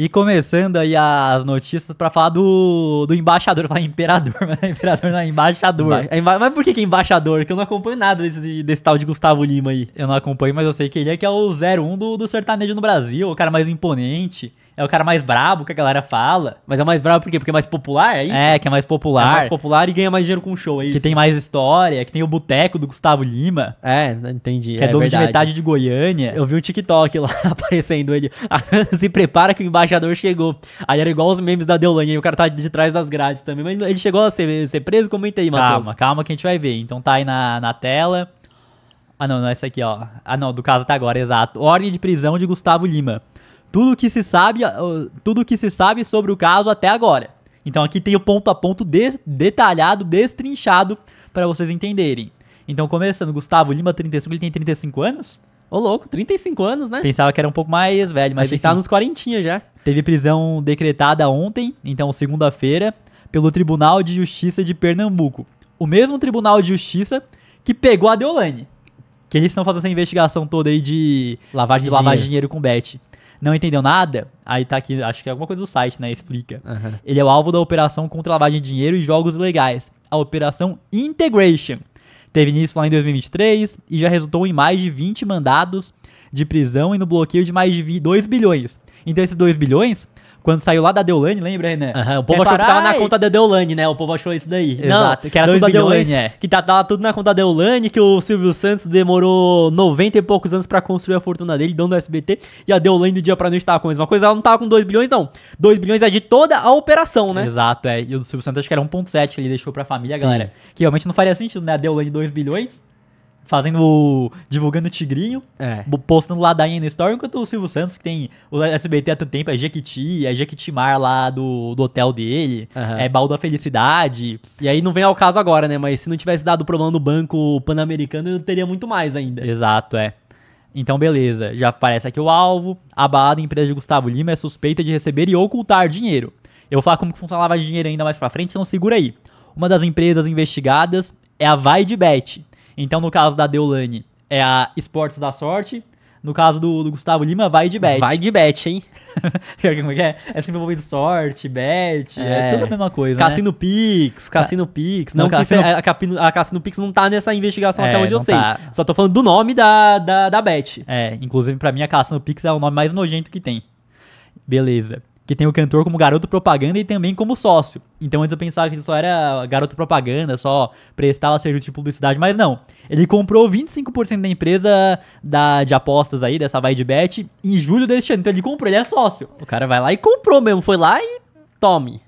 E começando aí as notícias para falar do, do embaixador, falar imperador, mas é imperador não é embaixador. Emba é, mas por que, que é embaixador? Que eu não acompanho nada desse, desse tal de Gustavo Lima aí. Eu não acompanho, mas eu sei que ele é que é o 01 do, do sertanejo no Brasil, o cara mais imponente é o cara mais brabo que a galera fala. Mas é mais brabo por quê? Porque é mais popular, é isso? É, que é mais popular. É mais popular e ganha mais dinheiro com o show, é isso? Que tem mais história, que tem o boteco do Gustavo Lima. É, entendi. Que é, é dono verdade. de metade de Goiânia. Eu vi um TikTok lá aparecendo ele. Ah, se prepara que o embaixador chegou. Aí era igual os memes da Deolane, aí o cara tá de trás das grades também. Mas ele chegou a ser, ser preso? Comenta aí, Matheus. Calma, calma que a gente vai ver. Então tá aí na, na tela. Ah, não, não, é essa aqui, ó. Ah, não, do caso até agora, exato. Ordem de prisão de Gustavo Lima tudo que se sabe, ah, tudo que se sabe sobre o caso até agora. Então aqui tem o ponto a ponto des detalhado, destrinchado para vocês entenderem. Então começando, Gustavo Lima 35, ele tem 35 anos? Ô louco, 35 anos, né? Pensava que era um pouco mais velho, mas ele tá nos 40 já. Teve prisão decretada ontem, então segunda-feira, pelo Tribunal de Justiça de Pernambuco. O mesmo Tribunal de Justiça que pegou a Deolane. Que eles estão fazendo essa investigação toda aí de lavagem de, dinheiro com Bet não entendeu nada, aí tá aqui, acho que é alguma coisa do site, né? Explica. Uhum. Ele é o alvo da operação contra lavagem de dinheiro e jogos ilegais, a Operação Integration. Teve início lá em 2023 e já resultou em mais de 20 mandados de prisão e no bloqueio de mais de 2 bilhões. Então, esses 2 bilhões quando saiu lá da Deolane, lembra, aí Uhum, o povo achou que tava na conta da Deolane, né? O povo achou isso daí. Exato, Não, que era tudo da Deolane, é. Que tá, tava tudo na conta da Deolane, que o Silvio Santos demorou 90 e poucos anos para construir a fortuna dele, dono do SBT, e a Deolane do dia pra noite tava com a mesma coisa, ela não tava com 2 bilhões, não. 2 bilhões é de toda a operação, né? Exato, é. E o Silvio Santos acho que era 1.7 que ele deixou pra família, Sim. galera. Que realmente não faria sentido, né? A Deolane 2 bilhões fazendo o. divulgando o Tigrinho, é. postando ladainha no Story, enquanto o Silvio Santos, que tem o SBT há tanto tempo, é Jequiti, é Jequitimar lá do, do hotel dele, uhum. é Baú da Felicidade. E aí não vem ao caso agora, né? Mas se não tivesse dado problema no banco pan-americano, eu teria muito mais ainda. Exato, é. Então, beleza, já aparece aqui o alvo. A balada empresa de Gustavo Lima é suspeita de receber e ocultar dinheiro. Eu vou falar como que funcionava de dinheiro ainda mais pra frente, então segura aí. Uma das empresas investigadas é a Vaidbet, então, no caso da Deolane, é a Esportes da Sorte. No caso do, do Gustavo Lima, vai de bet. Vai de bet, hein? Como é que é? É sempre envolvido sorte, bet, é, é tudo a mesma coisa, né? Cassino né? Pix, Cassino Pix. Não, não Cassino... É, a, a, a, Cassino Pix não tá nessa investigação é, até onde eu sei. Tá. Só tô falando do nome da, da, da bet. É, inclusive para mim a Cassino Pix é o nome mais nojento que tem. Beleza que tem o cantor como garoto propaganda e também como sócio. Então antes eu pensava que ele só era garoto propaganda, só prestava serviço de publicidade, mas não. Ele comprou 25% da empresa da, de apostas aí, dessa vai de bet, em julho deste ano. Então ele comprou, ele é sócio. O cara vai lá e comprou mesmo, foi lá e tome.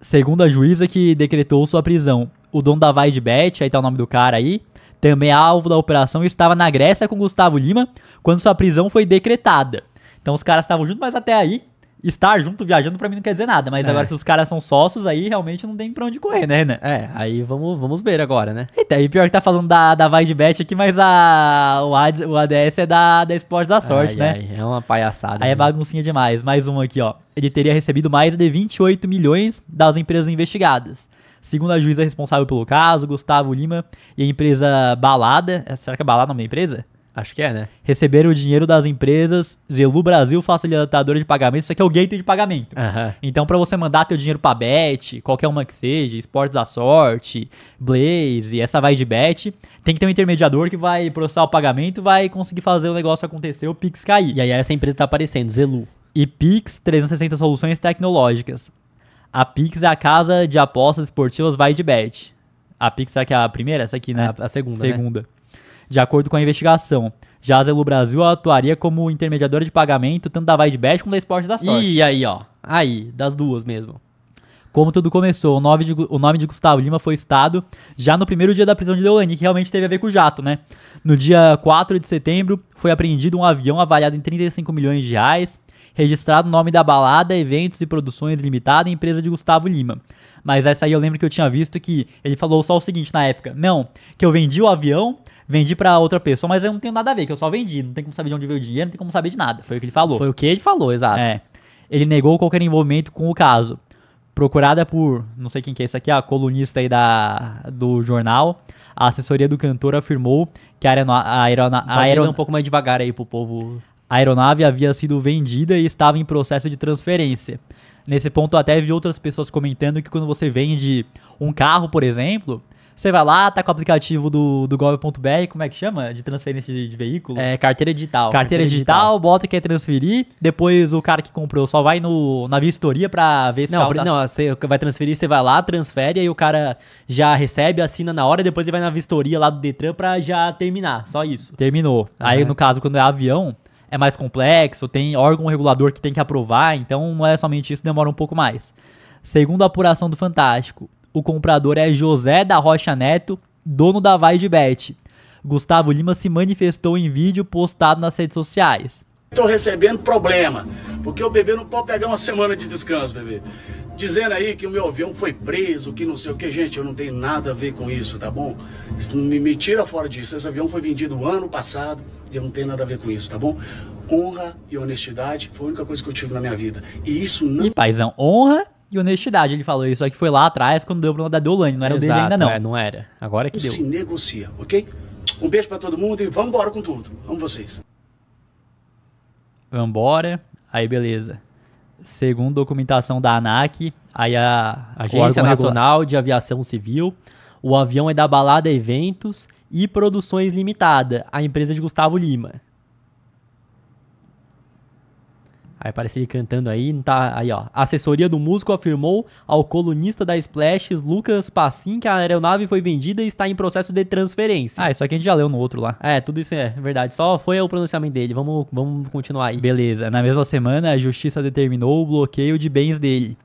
Segundo a juíza que decretou sua prisão, o dono da vai de bet, aí tá o nome do cara aí, também é alvo da operação, estava na Grécia com Gustavo Lima quando sua prisão foi decretada. Então os caras estavam juntos, mas até aí estar junto viajando para mim não quer dizer nada, mas é. agora se os caras são sócios, aí realmente não tem pra onde correr, né, né? É, aí vamos, vamos ver agora, né? Eita, aí pior que tá falando da, da VideBet aqui, mas a, o, ADS, o ADS é da, da Esporte da Sorte, ai, né? Ai, é uma palhaçada. Aí é né? baguncinha demais. Mais um aqui, ó. Ele teria recebido mais de 28 milhões das empresas investigadas. Segundo a juíza responsável pelo caso, Gustavo Lima, e a empresa Balada, é, será que é Balada o nome da empresa? Acho que é, né? Receberam o dinheiro das empresas, Zelu Brasil facilitadora de pagamento, isso aqui é o gateway de pagamento. Uhum. Então, para você mandar teu dinheiro pra Bet, qualquer uma que seja, Esportes da Sorte, Blaze, essa vai de Bet, tem que ter um intermediador que vai processar o pagamento, vai conseguir fazer o negócio acontecer, o Pix cair. E aí essa empresa tá aparecendo, Zelu. E Pix 360 soluções tecnológicas. A Pix é a casa de apostas esportivas vai de Bet. A Pix será que é a primeira, essa aqui, né? É a segunda. Né? Segunda. Né? De acordo com a investigação, Jazelo Brasil atuaria como intermediadora de pagamento tanto da Widebet como da Esporte da Sorte. E aí, ó. Aí, das duas mesmo. Como tudo começou, o nome, de, o nome de Gustavo Lima foi estado já no primeiro dia da prisão de Deolani, que realmente teve a ver com o jato, né? No dia 4 de setembro, foi apreendido um avião avaliado em 35 milhões de reais, registrado o nome da Balada, Eventos e Produções Limitada, empresa de Gustavo Lima. Mas essa aí eu lembro que eu tinha visto que ele falou só o seguinte na época: não, que eu vendi o avião, vendi para outra pessoa, mas eu não tenho nada a ver, que eu só vendi. Não tem como saber de onde veio o dinheiro, não tem como saber de nada. Foi o que ele falou. Foi o que ele falou, exato. É. Ele negou qualquer envolvimento com o caso. Procurada por, não sei quem que é isso aqui, a colunista aí da, do jornal, a assessoria do cantor afirmou que a aeronave. A aeronave um pouco mais devagar aí pro povo. A aeronave havia sido vendida e estava em processo de transferência. Nesse ponto, eu até vi outras pessoas comentando que quando você vende um carro, por exemplo, você vai lá, tá com o aplicativo do, do gov.br, como é que chama? De transferência de, de veículo? É, carteira digital. Carteira, carteira digital, digital, bota que quer é transferir, depois o cara que comprou só vai no, na vistoria pra ver se Não, dá... Tá não, você vai transferir, você vai lá, transfere, aí o cara já recebe, assina na hora, depois ele vai na vistoria lá do Detran pra já terminar, só isso. Terminou. Uhum. Aí, no caso, quando é avião, é mais complexo, tem órgão regulador que tem que aprovar, então não é somente isso, demora um pouco mais. Segundo a apuração do Fantástico, o comprador é José da Rocha Neto, dono da Bet. Gustavo Lima se manifestou em vídeo postado nas redes sociais. Estou recebendo problema, porque o bebê não pode pegar uma semana de descanso, bebê. Dizendo aí que o meu avião foi preso, que não sei o que, gente, eu não tenho nada a ver com isso, tá bom? Me, me tira fora disso. Esse avião foi vendido ano passado e eu não tenho nada a ver com isso, tá bom? Honra e honestidade foi a única coisa que eu tive na minha vida. E isso não. E paizão, honra e honestidade. Ele falou isso, só que foi lá atrás quando deu o problema da Deolane, não era Exato, o dele ainda não. É, não era. Agora é que deu. Se negocia, ok? Um beijo para todo mundo e vamos embora com tudo. Amo vocês. Vambora. Aí, beleza. Segundo documentação da ANAC, aí a Agência Nacional de Aviação Civil, o avião é da Balada Eventos e Produções Limitada, a empresa de Gustavo Lima. Aí aparece ele cantando aí, tá aí ó. A assessoria do músico afirmou ao colunista da Splash, Lucas Passin, que a aeronave foi vendida e está em processo de transferência. Ah, isso aqui a gente já leu no outro lá. É, tudo isso é verdade. Só foi o pronunciamento dele. Vamos, vamos continuar aí. Beleza. Na mesma semana, a justiça determinou o bloqueio de bens dele.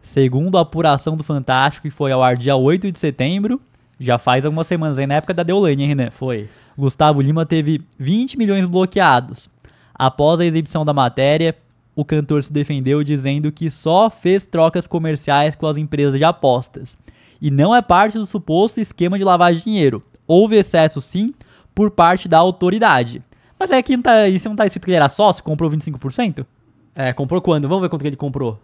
Segundo a apuração do Fantástico, que foi ao ar dia 8 de setembro, já faz algumas semanas aí, na época da Deolane, hein, Renan? Foi. Gustavo Lima teve 20 milhões bloqueados. Após a exibição da matéria, o cantor se defendeu dizendo que só fez trocas comerciais com as empresas de apostas e não é parte do suposto esquema de lavagem de dinheiro. Houve excesso, sim, por parte da autoridade. Mas é que não tá, isso não tá escrito que ele era sócio, comprou 25%? É, comprou quando? Vamos ver quanto que ele comprou.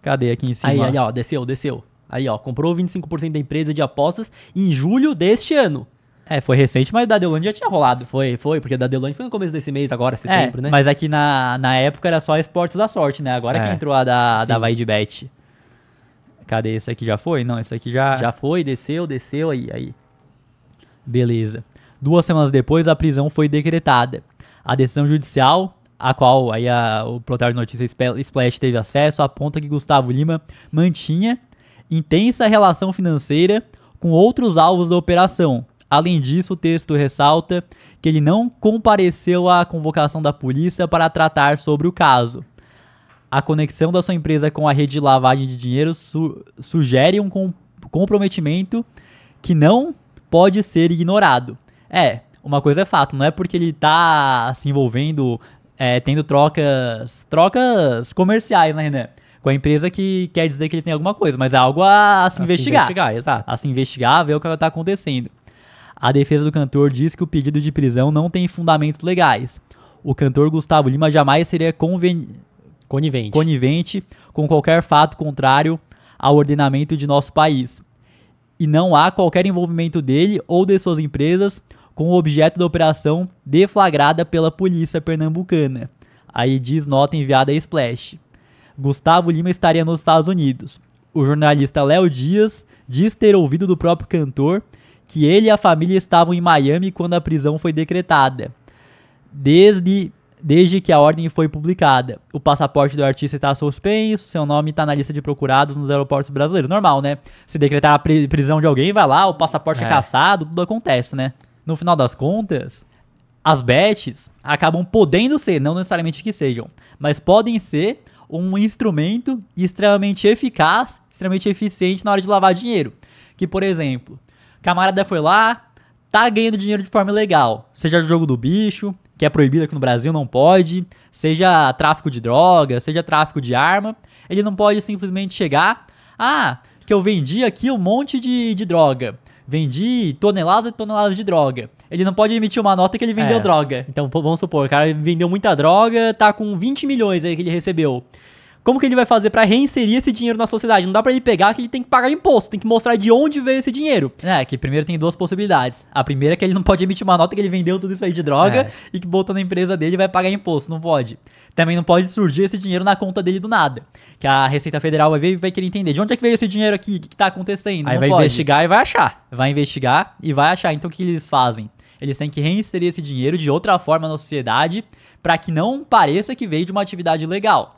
Cadê aqui em cima? Aí, aí, ó, desceu, desceu. Aí, ó, comprou 25% da empresa de apostas em julho deste ano. É, foi recente, mas da Delone já tinha rolado. Foi, foi, porque da Delone foi no começo desse mês, agora, é, setembro, é, né? Mas aqui é na, na época era só esportes da sorte, né? Agora é. que entrou a da, Sim. da Vaidbet. Cadê? Esse aqui já foi? Não, esse aqui já. Já foi, desceu, desceu, aí, aí. Beleza. Duas semanas depois, a prisão foi decretada. A decisão judicial, a qual aí a, o portal de notícias Splash teve acesso, aponta que Gustavo Lima mantinha intensa relação financeira com outros alvos da operação, Além disso, o texto ressalta que ele não compareceu à convocação da polícia para tratar sobre o caso. A conexão da sua empresa com a rede de lavagem de dinheiro su sugere um com comprometimento que não pode ser ignorado. É, uma coisa é fato, não é porque ele está se envolvendo, é, tendo trocas, trocas comerciais, né, Renan? Com a empresa que quer dizer que ele tem alguma coisa, mas é algo a, a se a investigar. Se investigar, exato. A se investigar, ver o que está acontecendo. A defesa do cantor diz que o pedido de prisão não tem fundamentos legais. O cantor Gustavo Lima jamais seria conven... conivente. conivente com qualquer fato contrário ao ordenamento de nosso país. E não há qualquer envolvimento dele ou de suas empresas com o objeto da operação deflagrada pela polícia pernambucana. Aí diz nota enviada a Splash. Gustavo Lima estaria nos Estados Unidos. O jornalista Léo Dias diz ter ouvido do próprio cantor que ele e a família estavam em Miami quando a prisão foi decretada. Desde, desde que a ordem foi publicada, o passaporte do artista está suspenso, seu nome está na lista de procurados nos aeroportos brasileiros. Normal, né? Se decretar a prisão de alguém, vai lá, o passaporte é, é caçado, tudo acontece, né? No final das contas, as bets acabam podendo ser, não necessariamente que sejam, mas podem ser um instrumento extremamente eficaz, extremamente eficiente na hora de lavar dinheiro. Que, por exemplo, Camarada foi lá, tá ganhando dinheiro de forma ilegal, seja jogo do bicho, que é proibido aqui no Brasil, não pode, seja tráfico de droga, seja tráfico de arma, ele não pode simplesmente chegar, ah, que eu vendi aqui um monte de, de droga, vendi toneladas e toneladas de droga. Ele não pode emitir uma nota que ele vendeu é. droga. Então, vamos supor, o cara vendeu muita droga, tá com 20 milhões aí que ele recebeu. Como que ele vai fazer para reinserir esse dinheiro na sociedade? Não dá para ele pegar que ele tem que pagar imposto, tem que mostrar de onde veio esse dinheiro. É, que primeiro tem duas possibilidades. A primeira é que ele não pode emitir uma nota que ele vendeu tudo isso aí de droga é. e que botou na empresa dele e vai pagar imposto, não pode. Também não pode surgir esse dinheiro na conta dele do nada. Que a Receita Federal vai ver e vai querer entender de onde é que veio esse dinheiro aqui, o que, que tá acontecendo. Aí não vai pode. investigar e vai achar. Vai investigar e vai achar. Então o que eles fazem? Eles têm que reinserir esse dinheiro de outra forma na sociedade para que não pareça que veio de uma atividade legal.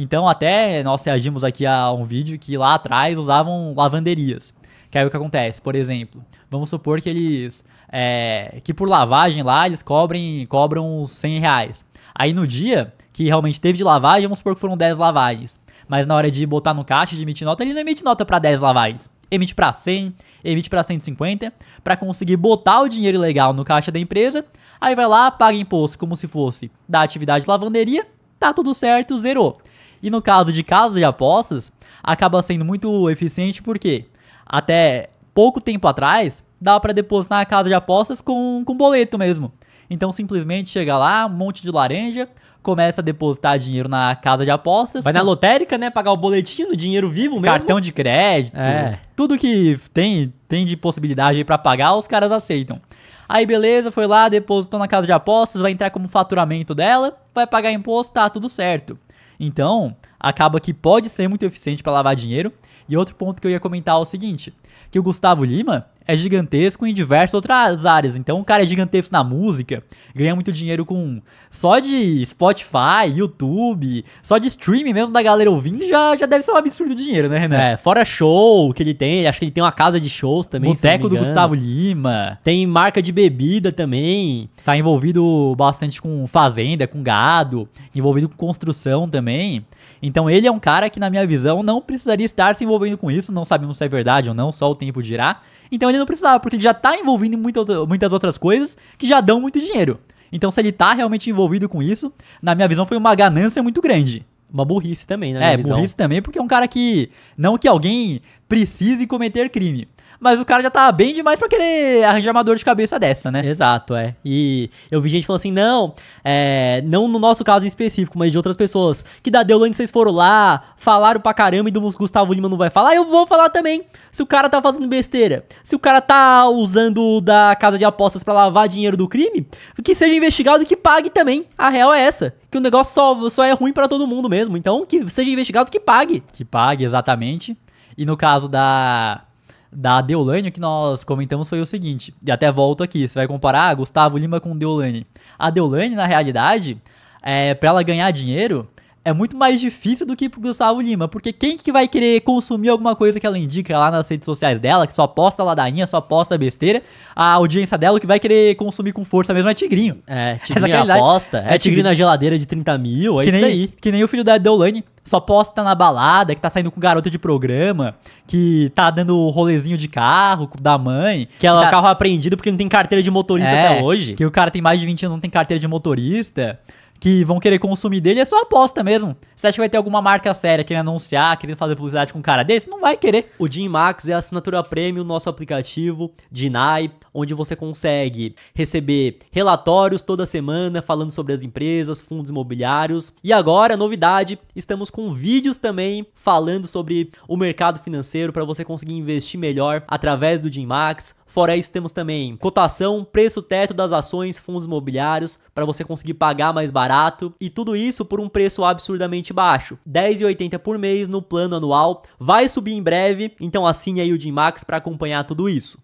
Então até nós reagimos aqui a um vídeo que lá atrás usavam lavanderias. Que aí o que acontece, por exemplo, vamos supor que eles, é, que por lavagem lá eles cobrem, cobram 100 reais. Aí no dia que realmente teve de lavagem, vamos supor que foram 10 lavagens. Mas na hora de botar no caixa, de emitir nota, ele não emite nota para 10 lavagens. Emite para 100, emite para 150, para conseguir botar o dinheiro legal no caixa da empresa. Aí vai lá, paga imposto como se fosse da atividade lavanderia, tá tudo certo, zerou. E no caso de casas de apostas, acaba sendo muito eficiente porque até pouco tempo atrás dá para depositar a casa de apostas com, com boleto mesmo. Então simplesmente chega lá, um monte de laranja, começa a depositar dinheiro na casa de apostas. Vai na lotérica, né? Pagar o boletim do dinheiro vivo mesmo. Cartão de crédito. É. Tudo que tem, tem de possibilidade para pagar, os caras aceitam. Aí beleza, foi lá, depositou na casa de apostas, vai entrar como faturamento dela, vai pagar imposto, tá tudo certo. Então, acaba que pode ser muito eficiente para lavar dinheiro. E outro ponto que eu ia comentar é o seguinte, que o Gustavo Lima, é gigantesco em diversas outras áreas. Então o cara é gigantesco na música, ganha muito dinheiro com só de Spotify, YouTube, só de streaming mesmo da galera ouvindo, já, já deve ser um absurdo de dinheiro, né, Renan? É, fora show que ele tem, acho que ele tem uma casa de shows também. Boteco do Gustavo Lima. Tem marca de bebida também. Tá envolvido bastante com fazenda, com gado, envolvido com construção também. Então ele é um cara que, na minha visão, não precisaria estar se envolvendo com isso. Não sabemos se é verdade ou não, só o tempo dirá. Então ele ele não precisava, porque ele já tá envolvido em muita, muitas outras coisas que já dão muito dinheiro. Então, se ele tá realmente envolvido com isso, na minha visão, foi uma ganância muito grande. Uma burrice também, né? É, visão. burrice também, porque é um cara que. Não que alguém precise cometer crime mas o cara já tá bem demais para querer arranjar uma dor de cabeça dessa, né? Exato, é. E eu vi gente falando assim, não, é, não no nosso caso em específico, mas de outras pessoas, que da Deolane vocês foram lá, falaram pra caramba e do Gustavo Lima não vai falar, eu vou falar também. Se o cara tá fazendo besteira, se o cara tá usando da casa de apostas para lavar dinheiro do crime, que seja investigado e que pague também. A real é essa que o negócio só, só é ruim para todo mundo mesmo. Então, que seja investigado, que pague. Que pague, exatamente. E no caso da da Deolane, o que nós comentamos foi o seguinte, e até volto aqui, você vai comparar ah, Gustavo Lima com Deolane. A Deolane, na realidade, é, para ela ganhar dinheiro, é muito mais difícil do que pro Gustavo Lima, porque quem que vai querer consumir alguma coisa que ela indica lá nas redes sociais dela, que só posta ladainha, só posta besteira, a audiência dela é o que vai querer consumir com força mesmo é Tigrinho. É, é Tigrinho Essa aposta, é, é Tigrinho na geladeira de 30 mil, é que isso nem, Que nem o filho da Deolane, só posta na balada, que tá saindo com garota de programa, que tá dando rolezinho de carro da mãe. Que ela é tá... carro apreendido porque não tem carteira de motorista é, até hoje. Que o cara tem mais de 20 anos não tem carteira de motorista que vão querer consumir dele, é só aposta mesmo. Você acha que vai ter alguma marca séria querendo anunciar, querendo fazer publicidade com um cara desse? Não vai querer. O Jim Max é a assinatura premium, nosso aplicativo de NAI, onde você consegue receber relatórios toda semana falando sobre as empresas, fundos imobiliários. E agora, novidade, estamos com vídeos também falando sobre o mercado financeiro para você conseguir investir melhor através do Jim Max. Fora isso, temos também cotação, preço teto das ações, fundos imobiliários, para você conseguir pagar mais barato, e tudo isso por um preço absurdamente baixo, R$10,80 por mês no plano anual, vai subir em breve, então assine aí o Jim para acompanhar tudo isso.